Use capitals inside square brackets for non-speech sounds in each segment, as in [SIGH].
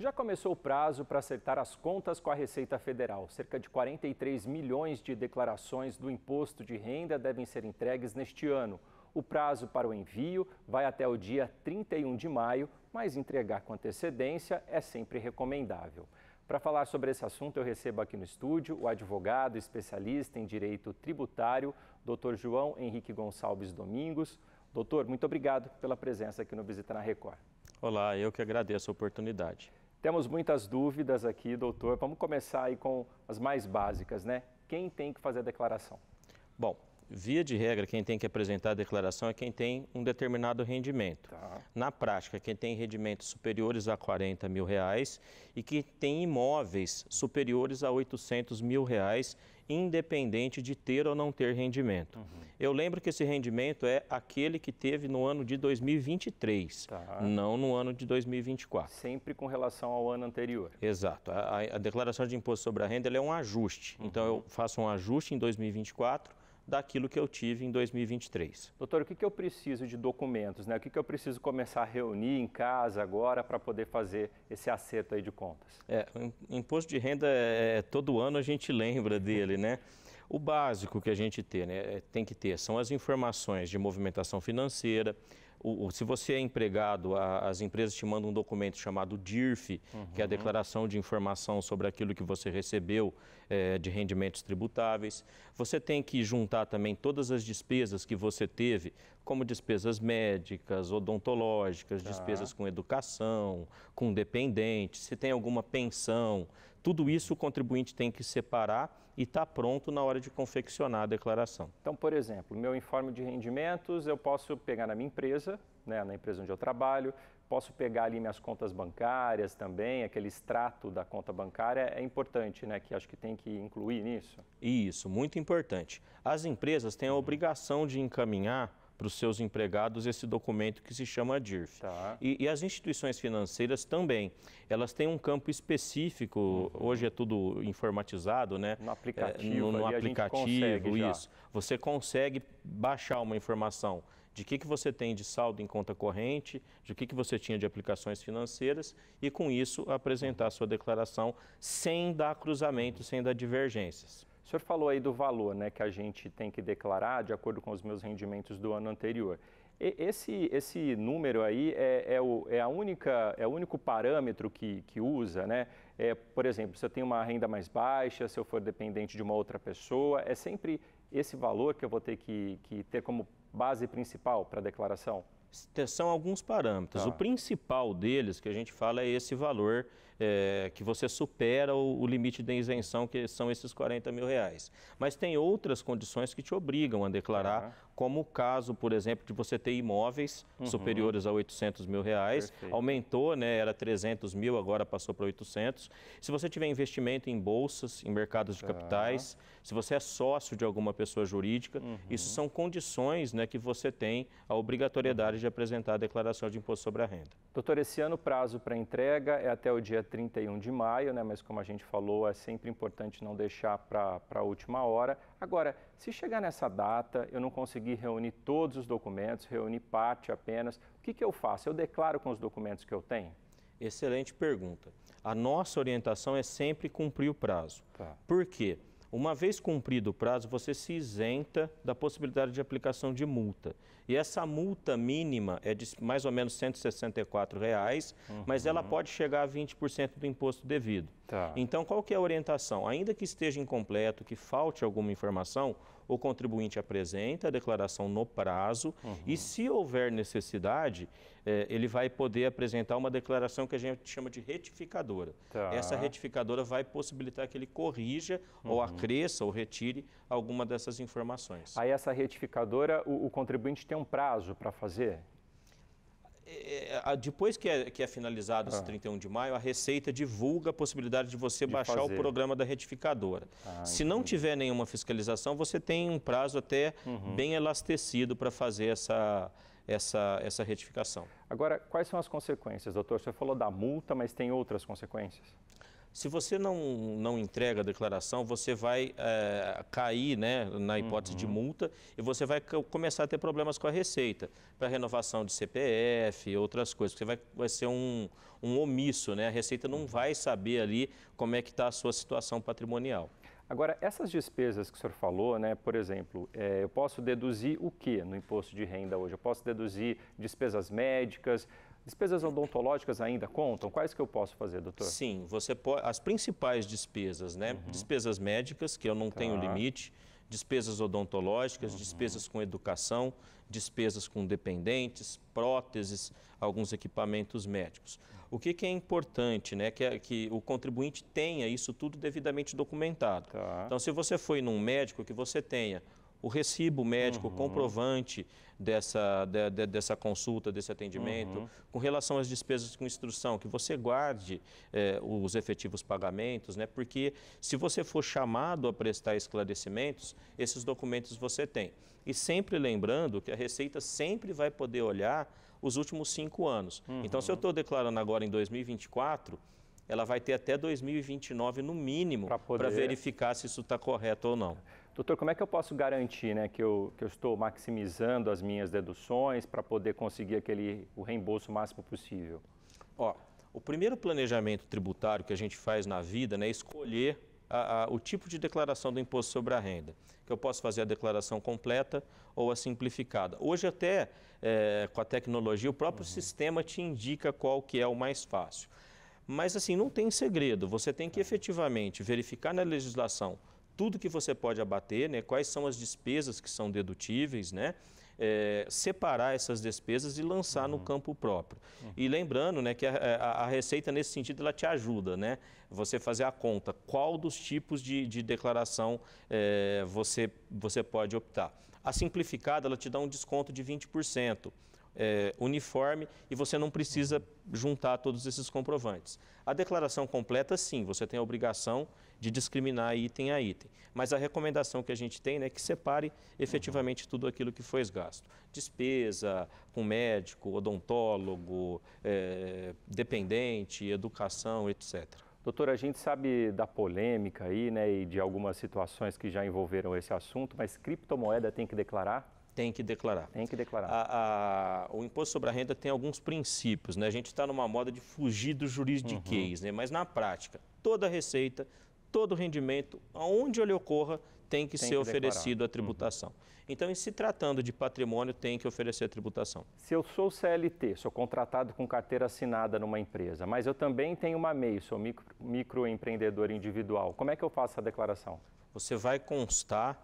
Já começou o prazo para acertar as contas com a Receita Federal. Cerca de 43 milhões de declarações do imposto de renda devem ser entregues neste ano. O prazo para o envio vai até o dia 31 de maio, mas entregar com antecedência é sempre recomendável. Para falar sobre esse assunto, eu recebo aqui no estúdio o advogado especialista em direito tributário, Dr. João Henrique Gonçalves Domingos. Doutor, muito obrigado pela presença aqui no Visita na Record. Olá, eu que agradeço a oportunidade. Temos muitas dúvidas aqui, doutor. Vamos começar aí com as mais básicas, né? Quem tem que fazer a declaração? Bom, Via de regra, quem tem que apresentar a declaração é quem tem um determinado rendimento. Tá. Na prática, quem tem rendimentos superiores a 40 mil reais e que tem imóveis superiores a 800 mil reais, independente de ter ou não ter rendimento. Uhum. Eu lembro que esse rendimento é aquele que teve no ano de 2023, tá. não no ano de 2024. Sempre com relação ao ano anterior. Exato. A, a, declaração de imposto sobre a renda é um ajuste. Então, uhum. Então, eu faço um ajuste em 2024 daquilo que eu tive em 2023. Doutor, o que, que eu preciso de documentos? Né? O que, que eu preciso começar a reunir em casa agora para poder fazer esse acerto aí de contas? É, imposto de renda, é, é, é, todo ano a gente [LAUGHS] lembra dele, né? O básico que a gente tem, né, é, tem que ter são as informações de movimentação financeira, o, o, se você é empregado, a, as empresas te mandam um documento chamado DIRF, uhum. que é a uhum. declaração de informação sobre aquilo que você recebeu é, de rendimentos tributáveis. Você tem que juntar também todas as despesas que você teve, como despesas médicas, odontológicas, tá. despesas com educação, com dependente, se tem alguma pensão. Tudo isso o contribuinte tem que separar e está pronto na hora de confeccionar a declaração. Então, por exemplo, meu informe de rendimentos eu posso pegar na minha empresa né, na empresa onde eu trabalho, posso pegar ali minhas contas bancárias também, aquele extrato da conta bancária é importante, né? Que acho que tem que incluir nisso. Isso, muito importante. As empresas têm a uhum. obrigação de encaminhar para os seus empregados esse documento que se chama DIRF. Tá. E, e, as instituições financeiras também. Elas têm um campo específico, uhum. hoje é tudo informatizado, né? No é, aplicativo. É, no, no aplicativo, isso. Já. Você consegue baixar uma informação de que, que você tem de saldo em conta corrente, de que, que você tinha de aplicações financeiras e, com isso, apresentar a sua declaração sem dar cruzamento, sem dar divergências. O senhor falou aí do valor né, que a gente tem que declarar de acordo com os meus rendimentos do ano anterior. Esse, esse número aí é, é, o, é, a única, é o único parâmetro que, que usa, né? É, por exemplo, se eu tenho uma renda mais baixa, se eu for dependente de uma outra pessoa, é sempre esse valor que eu vou ter que, que ter como base principal para a declaração? São alguns parâmetros. Tá. O principal deles que a gente fala é esse valor é, que você supera o, o, limite de isenção, que são esses 40 mil reais. Mas tem outras condições que te obrigam a declarar como o caso, por exemplo, de você ter imóveis uhum. superiores a 800 mil reais. Perfeito. Aumentou, né? Era 300 mil, agora passou para 800. Se você tiver investimento em bolsas, em mercados de tá. capitais, se você é sócio de alguma pessoa jurídica, uhum. isso são condições né, que você tem a obrigatoriedade uhum. de apresentar a declaração de imposto sobre a renda. Doutor, esse ano o prazo para entrega é até o dia 31 de maio, né? Mas como a gente falou, é sempre importante não deixar para a última hora. Agora, se chegar nessa data, eu não consegui conseguir reunir todos os documentos, reunir parte apenas. O que, que eu faço? Eu declaro com os documentos que eu tenho? Excelente pergunta. A nossa orientação é sempre cumprir o prazo. Tá. Por quê? Uma vez cumprido o prazo, você se isenta da possibilidade de aplicação de multa. E essa multa mínima é de mais ou menos R$ 164, reais, uhum. mas ela uhum. pode chegar a 20% do imposto devido. Tá. Então, qual que é a orientação? Ainda que esteja incompleto, que falte alguma informação, o contribuinte apresenta a declaração no prazo uhum. e, se houver necessidade, é, ele vai poder apresentar uma declaração que a gente chama de retificadora. Tá. Essa retificadora vai possibilitar que ele corrija uhum. ou acresça ou retire alguma dessas informações. Aí, essa retificadora, o, o contribuinte tem um prazo para fazer? depois que é, que é finalizado ah. esse 31 de maio, a Receita divulga a possibilidade de você de baixar fazer. o programa da retificadora. Ah, Se não tiver nenhuma fiscalização, você tem um prazo até uhum. bem elastecido para fazer essa, essa, essa retificação. Agora, quais são as consequências, doutor? Você falou da multa, mas tem outras consequências? Se você não, não entrega a declaração, você vai é, cair né, na hipótese uhum. de multa e você vai começar a ter problemas com a Receita, para renovação de CPF, outras coisas. Você vai, vai ser um, um omisso, né? A Receita não uhum. vai saber ali como é que está a sua situação patrimonial. Agora, essas despesas que o senhor falou, né, por exemplo, é, eu posso deduzir o que no imposto de renda hoje? Eu posso deduzir despesas médicas, Despesas odontológicas ainda contam? Quais que eu posso fazer, doutor? Sim, você pode. As principais despesas, né? Uhum. Despesas médicas, que eu não tá. tenho limite, despesas odontológicas, uhum. despesas com educação, despesas com dependentes, próteses, alguns equipamentos médicos. O que, que é importante, né? Que, é, que o contribuinte tenha isso tudo devidamente documentado. Tá. Então, se você foi num médico, que você tenha o recibo médico uhum. comprovante dessa, de, de, dessa consulta, desse atendimento. Uhum. Com relação às despesas com instrução, que você guarde eh, os efetivos pagamentos, né? porque se você for chamado a prestar esclarecimentos, esses documentos você tem. E sempre lembrando que a Receita sempre vai poder olhar os últimos cinco anos. Uhum. Então, se eu estou uhum. declarando agora em 2024 ela vai ter até 2029 no mínimo para poder... verificar se isso está correto ou não. Doutor, como é que eu posso garantir né, que, eu, que eu estou maximizando as minhas deduções para poder conseguir aquele, o reembolso máximo possível? Ó, o primeiro planejamento tributário que a gente faz na vida né, é escolher a, a, o tipo de declaração do imposto sobre a renda. Que eu posso fazer a declaração completa ou a simplificada. Hoje até é, com a tecnologia, o próprio uhum. sistema te indica qual que é o mais fácil. Mas assim, não tem segredo. Você tem que tá. efetivamente verificar na legislação tudo que você pode abater, né, quais são as despesas que são dedutíveis, né, é, separar essas despesas e lançar uhum. no campo próprio. Uhum. E lembrando né, que a, a, a, Receita, nesse sentido, ela te ajuda, né? Você fazer a conta, qual dos tipos de, de declaração é, você, você pode optar. A simplificada, ela te dá um desconto de 20%. É, uniforme e você não precisa uhum. juntar todos esses comprovantes. A declaração completa, sim, você tem a obrigação de discriminar item a item. Mas a recomendação que a gente tem né, é que separe efetivamente uhum. tudo aquilo que foi gasto. Despesa com médico, odontólogo, é, dependente, educação, etc. Doutor, a gente sabe da polêmica aí, né, e de algumas situações que já envolveram esse assunto, mas criptomoeda tem que declarar? tem que declarar. Tem que declarar. A, a, o imposto sobre a renda tem alguns princípios, né? A gente está numa moda de fugir do juridiquês, uhum. né? Mas na prática, toda receita todo rendimento, aonde ele ocorra, tem que tem ser que oferecido a uhum. tributação. Uhum. Então, em se tratando de patrimônio, tem que oferecer a tributação. Se eu sou CLT, sou contratado com carteira assinada numa empresa, mas eu também tenho uma MEI, sou micro, microempreendedor individual, como é que eu faço a declaração? você vai constar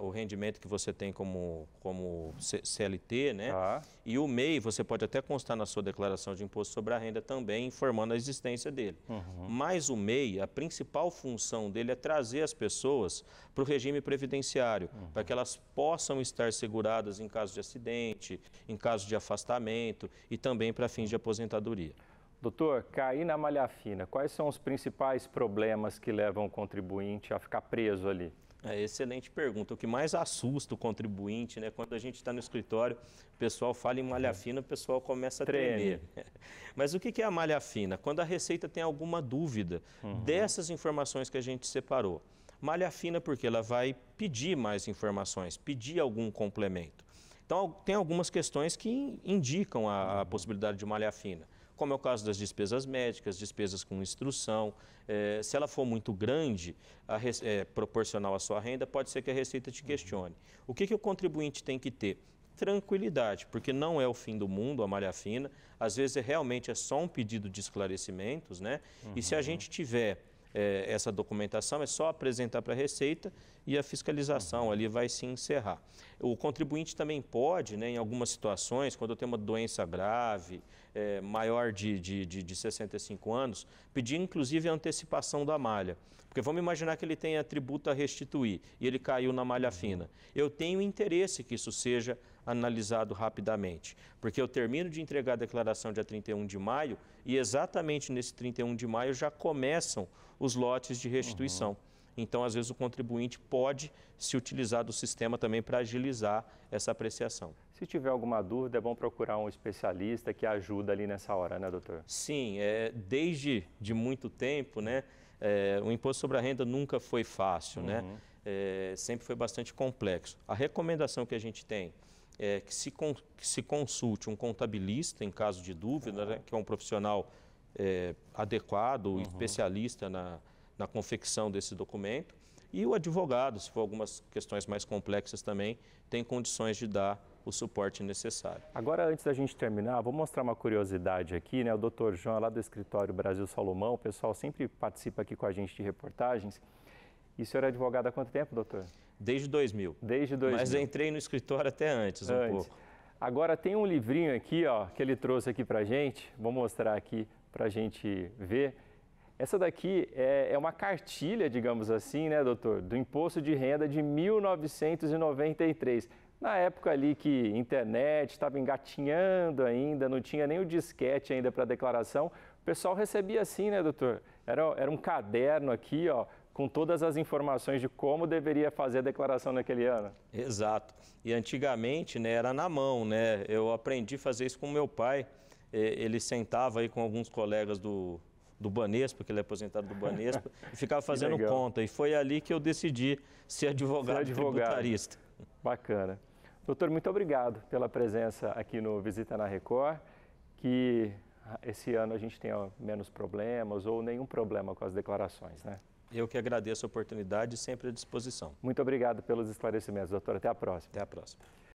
o rendimento que você tem como, como CLT, né? Tá. E o MEI você pode até constar na sua declaração de imposto sobre a renda também, informando a existência dele. Uhum. Mas o MEI, a principal função dele é trazer as pessoas para o regime previdenciário, uhum. para que elas possam estar seguradas em caso de acidente, em caso de afastamento e também para fins de aposentadoria. Doutor, cair na malha fina, quais são os principais problemas que levam o contribuinte a ficar preso ali? É, excelente pergunta. O que mais assusta o contribuinte, né? Quando a gente está no escritório, o pessoal fala em malha uhum. fina, o pessoal começa a tremer. [LAUGHS] Mas o que é a malha fina? Quando a Receita tem alguma dúvida uhum. dessas informações que a gente separou. Malha fina porque ela vai pedir mais informações, pedir algum complemento. Então, tem algumas questões que indicam a, a uhum. possibilidade de malha fina como é o caso das despesas médicas, despesas com instrução. É, se ela for muito grande, a, é, proporcional à sua renda, pode ser que a Receita te uhum. questione. O que, que o contribuinte tem que ter? tranquilidade, porque não é o fim do mundo a malha fina, às vezes é, realmente é só um pedido de esclarecimentos, né? Uhum. E se a uhum. gente tiver é, essa documentação, é só apresentar para a Receita e a fiscalização uhum. ali vai se encerrar. O contribuinte também pode, né, em algumas situações, quando eu tenho uma doença grave, é, maior de, de, de, de 65 anos, pedir inclusive a antecipação da malha. Porque vamos imaginar que ele tenha tributo a restituir e ele caiu na malha uhum. fina. Eu tenho interesse que isso seja analisado rapidamente, porque eu termino de entregar a declaração dia 31 de maio e exatamente nesse 31 de maio já começam os lotes de restituição. Uhum. Então, às vezes, o contribuinte pode se utilizar do sistema também para agilizar essa apreciação. Se tiver alguma dúvida, é bom procurar um especialista que ajuda ali nessa hora, né, doutor? Sim, é, desde de muito tempo, né, é, o imposto sobre a renda nunca foi fácil, né? uhum. né? É, sempre foi bastante complexo. A recomendação que a gente tem é que se, con que se consulte um contabilista em caso de dúvida, né, uhum. né, que é um profissional é, adequado, uhum. especialista na, na confecção desse documento. E o advogado, se for algumas questões mais complexas também, tem condições de dar o suporte necessário. Agora, antes da gente terminar, vou mostrar uma curiosidade aqui, né? O doutor João, é lá do escritório Brasil Salomão, o pessoal sempre participa aqui com a gente de reportagens. E o senhor é advogado há quanto tempo, doutor? Desde 2000. Desde 2000. Mas entrei no escritório até antes, antes. um pouco. Agora, tem um livrinho aqui, ó, que ele trouxe aqui pra gente. Vou mostrar aqui pra gente ver. Essa daqui é, é uma cartilha, digamos assim, né, doutor, do imposto de renda de 1993 na época ali que internet estava engatinhando ainda, não tinha nem o disquete ainda para declaração, o pessoal recebia assim, né, doutor? Era, era um caderno aqui, ó, com todas as informações de como deveria fazer a declaração naquele ano. Exato. E antigamente, né, era na mão, né? Eu aprendi a fazer isso com meu pai. Ele sentava aí com alguns colegas do, do Banespa, que ele é aposentado do Banespa, [LAUGHS] e ficava fazendo conta. E foi ali que eu decidi ser advogado, ser advogado. tributarista. Bacana. Doutor, muito obrigado pela presença aqui no Visita na Record, que esse ano a gente tenha menos problemas ou nenhum problema com as declarações, né? Eu que agradeço a oportunidade e sempre à disposição. Muito obrigado pelos esclarecimentos, doutor. Até a próxima. Até a próxima.